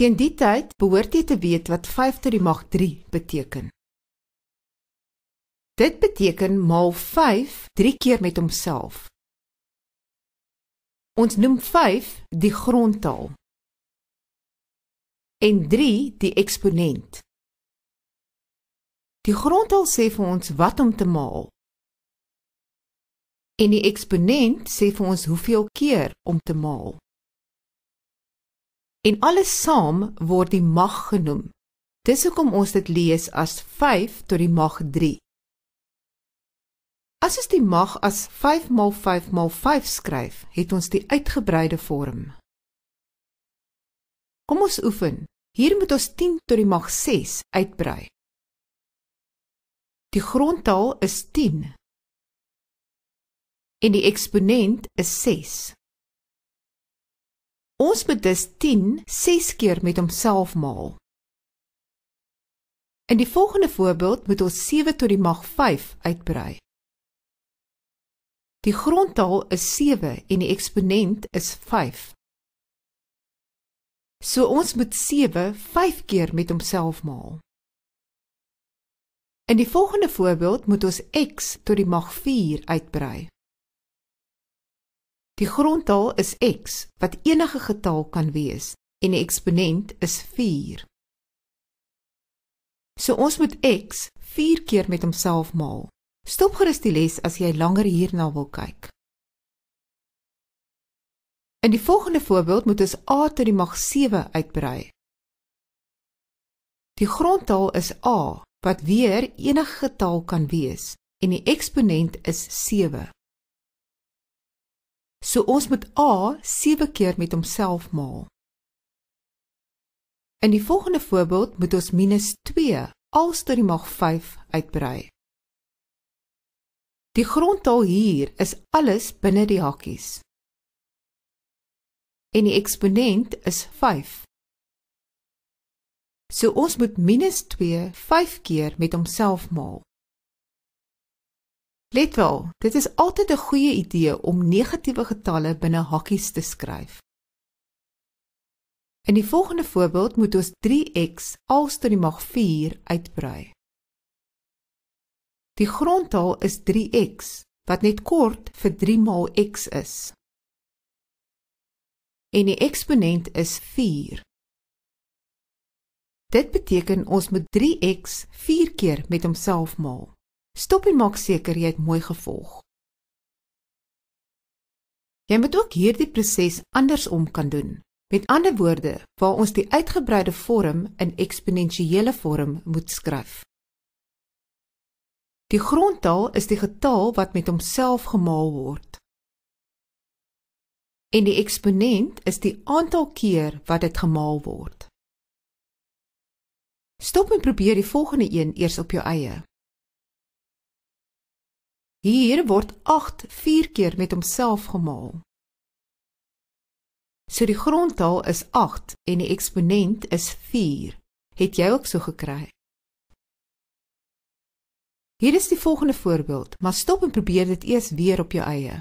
Teen die tyd behoort jy te weet wat 5 tot die mag 3 beteken. Dit beteken maal 5 3 keer met homself. Ons noem 5 die grondtaal en 3 die eksponent. Die grondtaal sê vir ons wat om te maal. En die eksponent sê vir ons hoeveel keer om te maal. En alles saam word die mag genoem. Dis hoekom ons dit lees as 5 tot die mag 3. As ons die mag as 5 x 5 x 5 skryf, het ons die uitgebreide vorm. Kom ons oefen. Hier moet ons 10 tot die mag 6 uitbrei. Die grondtaal is 10. En die eksponent is 6. Ons moet dus 10 6 keer met homself maal. In die volgende voorbeeld moet ons 7 tot die mag 5 uitbrei. Die grondtaal is 7 en die eksponent is 5. So ons moet 7 5 keer met homself maal. In die volgende voorbeeld moet ons x tot die mag 4 uitbrei. Die grondtaal is x wat enige getal kan wees en die eksponent is 4. So ons moet x 4 keer met homself maal. Stop gerus die les as jy langer hierna wil kyk. In die volgende voorbeeld moet ons a tot die mag 7 uitbrei. Die grondtaal is a wat weer enige getal kan wees en die eksponent is 7. So ons moet A 7 keer met homself maal. In die volgende voorbeeld moet ons -2 als tot die mag 5 uitbrei. Die grondtal hier is alles binne die hakkies. En die eksponent is 5. So ons moet -2 5 keer met homself maal. Let wel, dit is altyd 'n goeie idee om negatiewe getalle binne hakkies te skryf. In die volgende voorbeeld moet ons 3x als tot die mag 4 uitbrei. Die grondtaal is 3x wat net kort vir 3 maal x is. En die eksponent is 4. Dit beteken ons moet 3x 4 keer met homself maal. Stop en maak seker jy het mooi gevolg. Jy moet ook hierdie proses andersom kan doen. Met ander woorde, waar ons die uitgebreide vorm in eksponensiële vorm moet skryf. Die grondtaal is die getal wat met homself gemaal word. En die eksponent is die aantal keer wat dit gemaal word. Stop en probeer die volgende een eers op jou eie. Hier word 8 vier keer met homself gemaal. So die grondtaal is 8 en die eksponent is 4. Het jy ook so gekry? Hier is die volgende voorbeeld, maar stop en probeer dit eers weer op jou eie.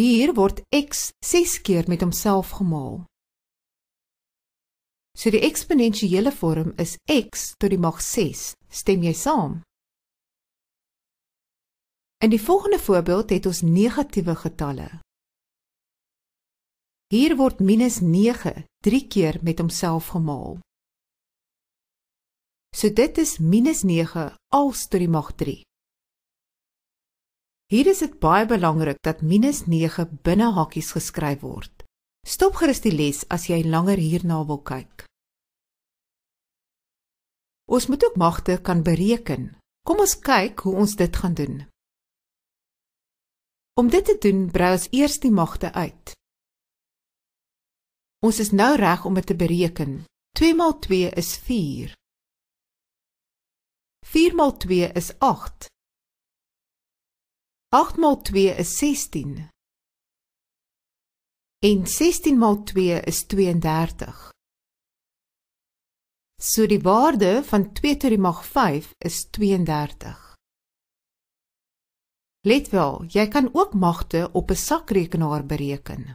Hier word x 6 keer met homself gemaal. So die eksponensiële vorm is x tot die mag 6. Stem jy saam? In die volgende voorbeeld het ons negatiewe getalle. Hier word -9 3 keer met homself gemaal. So dit is -9 al tot die mag 3. Hier is dit baie belangrik dat -9 binne hakies geskryf word. Stop gerus die les as jy langer hierna wil kyk. Ons moet ook magte kan bereken. Kom ons kyk hoe ons dit gaan doen. Om dit te doen, brei ons eers die magte uit. Ons is nou reg om dit te bereken. 2 maal 2 is 4. 4 maal 2 is 8. 8 maal 2 is 16. En 16 maal 2 is 32. So die waarde van 2 tot die mag 5 is 32. Let wel, jy kan ook magte op 'n sakrekenaar bereken.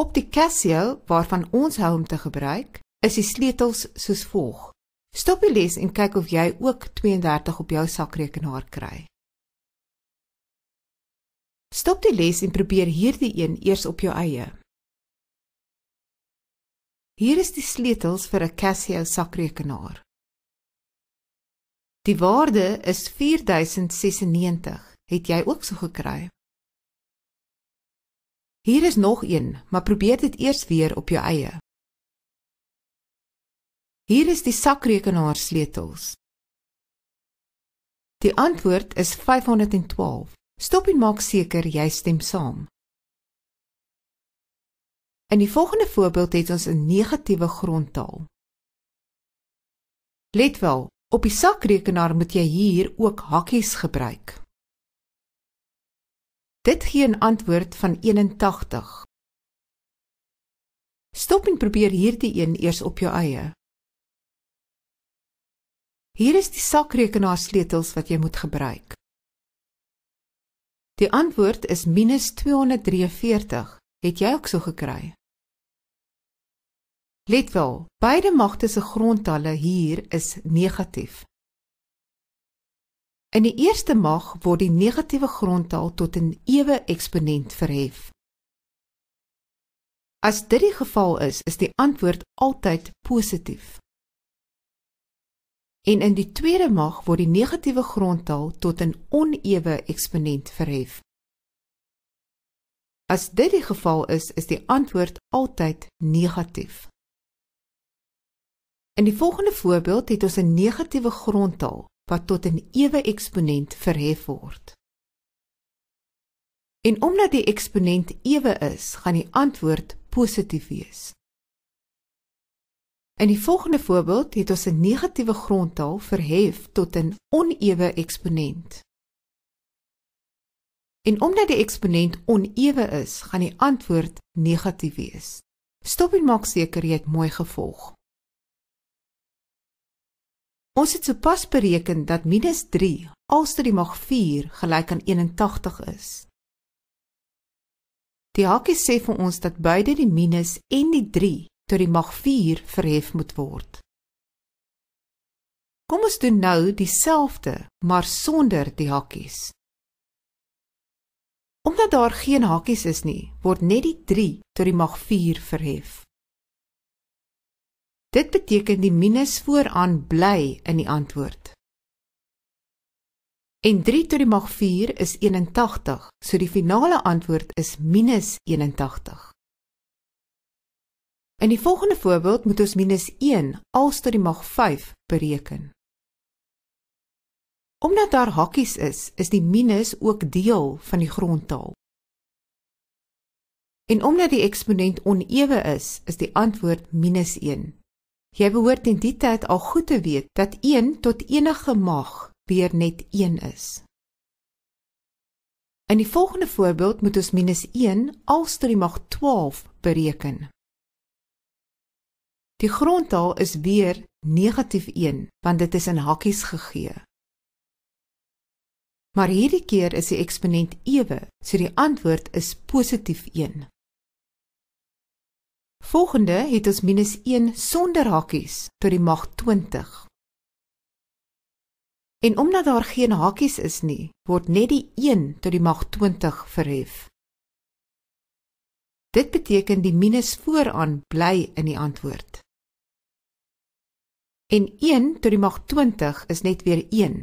Op die Casio waarvan ons hou om te gebruik, is die sleutels soos volg. Stop die les en kyk of jy ook 32 op jou sakrekenaar kry. Stop die les en probeer hierdie een eers op jou eie. Hier is die sleutels vir 'n Casio sakrekenaar. Die waarde is 4096. Het jy ook so gekry? Hier is nog een, maar probeer dit eers weer op jou eie. Hier is die sakrekenaar sleutels. Die antwoord is 512. Stop en maak seker jy stem saam. In die volgende voorbeeld het ons 'n negatiewe grondtaal. Let wel, Op die sakrekenaar moet jy hier ook hakkies gebruik. Dit gee 'n antwoord van 81. Stop en probeer hierdie een eers op jou eie. Hier is die sakrekenaar sleutels wat jy moet gebruik. Die antwoord is -243. Het jy ook so gekry? Let wel, beide magte se grondtalle hier is negatief. In die eerste mag word die negatiewe grondtal tot 'n ewe eksponent verhef. As dit die geval is, is die antwoord altyd positief. En in die tweede mag word die negatiewe grondtal tot 'n onewe eksponent verhef. As dit die geval is, is die antwoord altyd negatief. In die volgende voorbeeld het ons 'n negatiewe grondtaal wat tot 'n ewe eksponent verhef word. En omdat die eksponent ewe is, gaan die antwoord positief wees. In die volgende voorbeeld het ons 'n negatiewe grondtaal verhef tot 'n onewe eksponent. En omdat die eksponent onewe is, gaan die antwoord negatief wees. Stop en maak seker jy het mooi gevolg. Ons het sopas bereken dat minus 3 alstry mag 4 gelyk aan 81 is. Die hakkie sê vir ons dat beide die minus en die 3 tot die mag 4 verhef moet word. Kom ons doen nou dieselfde, maar sonder die hakkies. Omdat daar geen hakkies is nie, word net die 3 tot die mag 4 verhef. Dit beteken die minus vooraan bly in die antwoord. En 3 tot die mag 4 is 81, so die finale antwoord is minus 81. In die volgende voorbeeld moet ons minus 1 als tot die mag 5 bereken. Omdat daar hakkies is, is die minus ook deel van die grondtaal. En omdat die eksponent onewe is, is die antwoord minus 1. Jy behoort in die tyd al goed te weet dat een tot enige mag weer net een is. In die volgende voorbeeld moet ons minus 1 als tot die mag 12 bereken. Die grondtaal is weer negatief 1, want dit is in hakkies gegee. Maar hierdie keer is die eksponent ewe, so die antwoord is positief 1. Volgende het ons minus 1 sonder hakies tot die mag 20. En omdat daar geen hakies is nie, word net die 1 tot die mag 20 verhef. Dit beteken die minus vooraan bly in die antwoord. En 1 tot die mag 20 is net weer 1.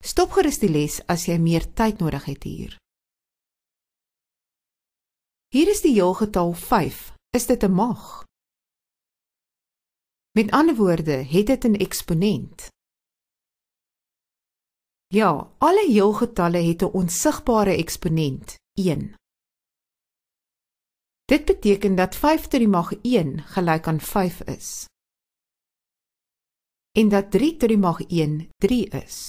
Stop gerus die les as jy meer tyd nodig het hier. Hier is die heelgetal Is dit 'n mag? Met ander woorde, het dit 'n eksponent. Ja, alle heelgetalle het 'n onsigbare eksponent, 1. Dit beteken dat 5 tot die mag 1 gelyk aan 5 is. En dat 3 tot die mag 1 3 is.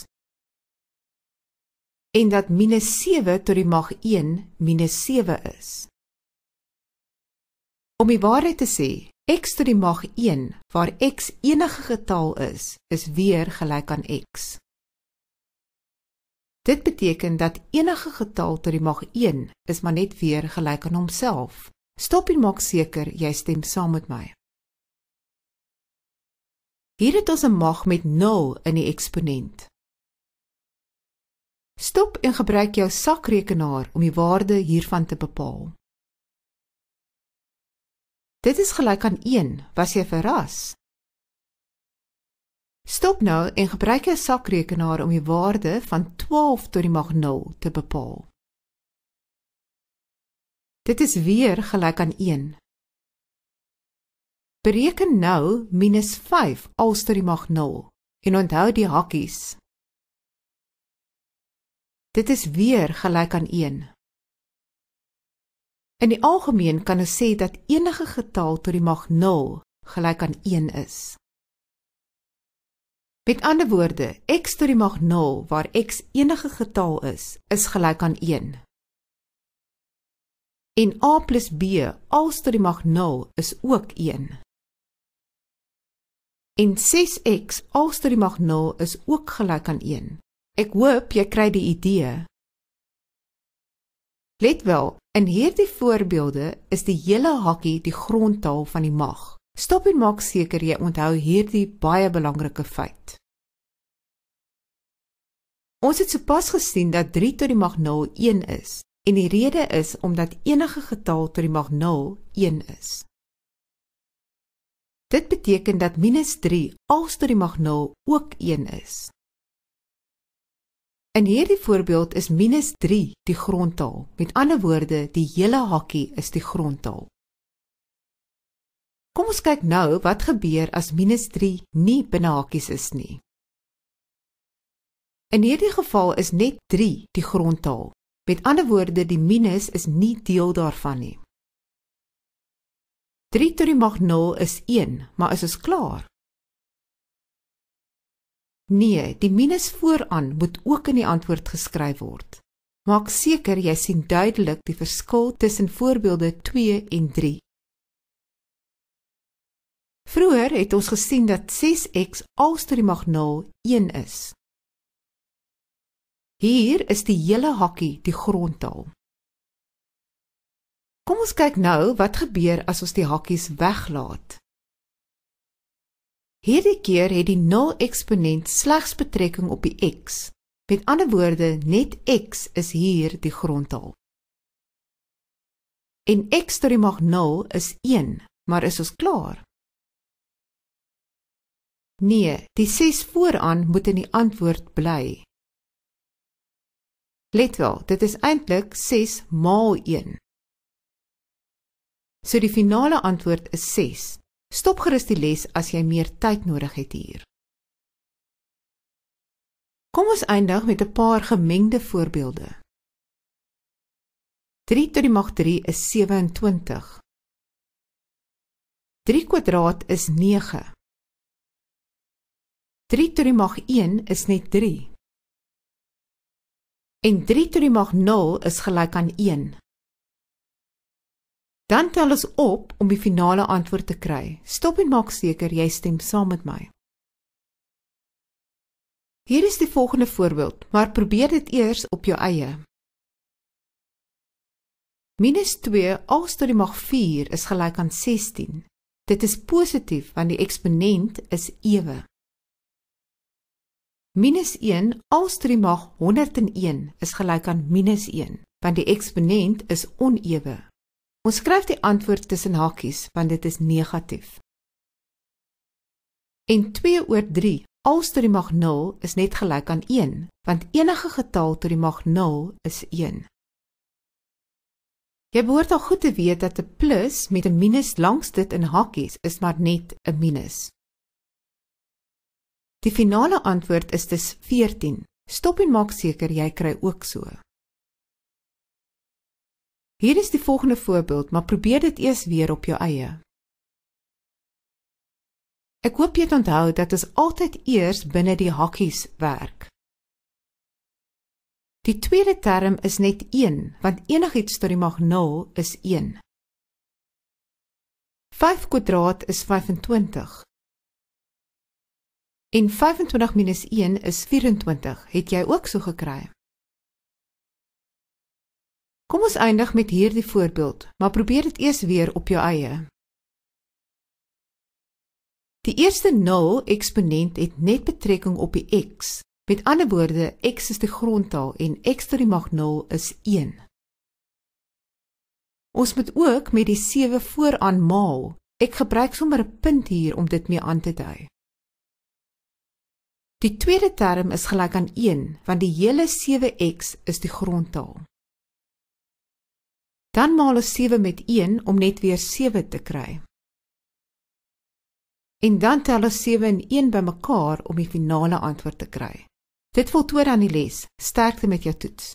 En dat -7 tot die mag 1 -7 is. Om die waarheid te sê, x tot die mag 1 waar x enige getal is, is weer gelyk aan x. Dit beteken dat enige getal tot die mag 1 is maar net weer gelyk aan homself. Stop en maak seker jy stem saam met my. Hier het ons 'n mag met 0 in die eksponent. Stop en gebruik jou sakrekenaar om die waarde hiervan te bepaal. Dit is gelyk aan 1. Was jy verras? Stop nou en gebruik 'n sakrekenaar om die waarde van 12 tot die mag 0 te bepaal. Dit is weer gelyk aan 1. Bereken nou -5 als tot die mag 0 en onthou die hakkies. Dit is weer gelyk aan 1. In die algemeen kan ons sê dat enige getal tot die mag 0 gelyk aan 1 is. Met ander woorde, x tot die mag 0 waar x enige getal is, is gelyk aan 1. En a + b al tot die mag 0 is ook 1. En 6x al tot die mag 0 is ook gelyk aan 1. Ek hoop jy kry die idee. Let wel, in hierdie voorbeelde is die hele hakkie die grondtaal van die mag. Stop en maak seker jy onthou hierdie baie belangrike feit. Ons het sopas gesien dat 3 tot die mag 0 1 is en die rede is omdat enige getal tot die mag 0 1 is. Dit beteken dat -3 als tot die mag 0 ook 1 is. In hierdie voorbeeld is -3 die grondtaal. Met ander woorde, die hele hakkie is die grondtaal. Kom ons kyk nou wat gebeur as -3 nie binne hakies is nie. In hierdie geval is net 3 die grondtaal. Met ander woorde, die minus is nie deel daarvan nie. 3 tot die mag 0 is 1, maar as ons klaar, Nee, die minus vooraan moet ook in die antwoord geskryf word. Maak seker jy sien duidelik die verskil tussen voorbeelde 2 en 3. Vroeger het ons gesien dat 6x als tot die mag 0 1 is. Hier is die hele hakkie die grondtaal. Kom ons kyk nou wat gebeur as ons die hakkies weglaat. Hierdie keer het die 0 eksponent slegs betrekking op die x. Met ander woorde, net x is hier die grondtaal. En x tot die mag 0 is 1, maar is ons klaar? Nee, die 6 vooraan moet in die antwoord bly. Let wel, dit is eintlik 6 maal 1. So die finale antwoord is 6. Stop gerus die les as jy meer tyd nodig het hier. Kom ons eindig met 'n paar gemengde voorbeelde. 3 tot die mag 3 is 27. 3 kwadraat is 9. 3 tot die mag 1 is net 3. En 3 tot die mag 0 is gelyk aan 1. Dan tel ons op om die finale antwoord te kry. Stop en maak seker jy stem saam met my. Hier is die volgende voorbeeld, maar probeer dit eers op jou eie. -2 al tot die mag 4 is gelyk aan 16. Dit is positief want die eksponent is ewe. -1 al tot die mag 101 is gelyk aan -1 want die eksponent is onewe. Ons skryf die antwoord tussen hakies want dit is negatief. In 2 oor 3, al tot die mag 0 is net gelyk aan 1, want enige getal tot die mag 0 is 1. Jy behoort al goed te weet dat 'n plus met 'n minus langs dit in hakies is maar net 'n minus. Die finale antwoord is dus 14. Stop en maak seker jy kry ook so. Hier is die volgende voorbeeld, maar probeer dit eers weer op jou eie. Ek hoop jy onthou dat ons altyd eers binne die hakkies werk. Die tweede term is net 1, want enigiets tot die mag 0 is 1. 5 kwadraat is 25. En 25 - 1 is 24. Het jy ook so gekry? Kom ons eindig met hierdie voorbeeld, maar probeer dit eers weer op jou eie. Die eerste 0 eksponent het net betrekking op die x. Met ander woorde, x is die grondtaal en x tot die mag 0 is 1. Ons moet ook met die 7 vooraan maal. Ek gebruik sommer 'n punt hier om dit mee aan te dui. Die tweede term is gelyk aan 1, want die hele 7x is die grondtaal. Dan maal 'n 7 met 1 om net weer 7 te kry. En dan tel 'n 7 en 1 bymekaar om die finale antwoord te kry. Dit voltooi dan die les. Sterkte met jou toets.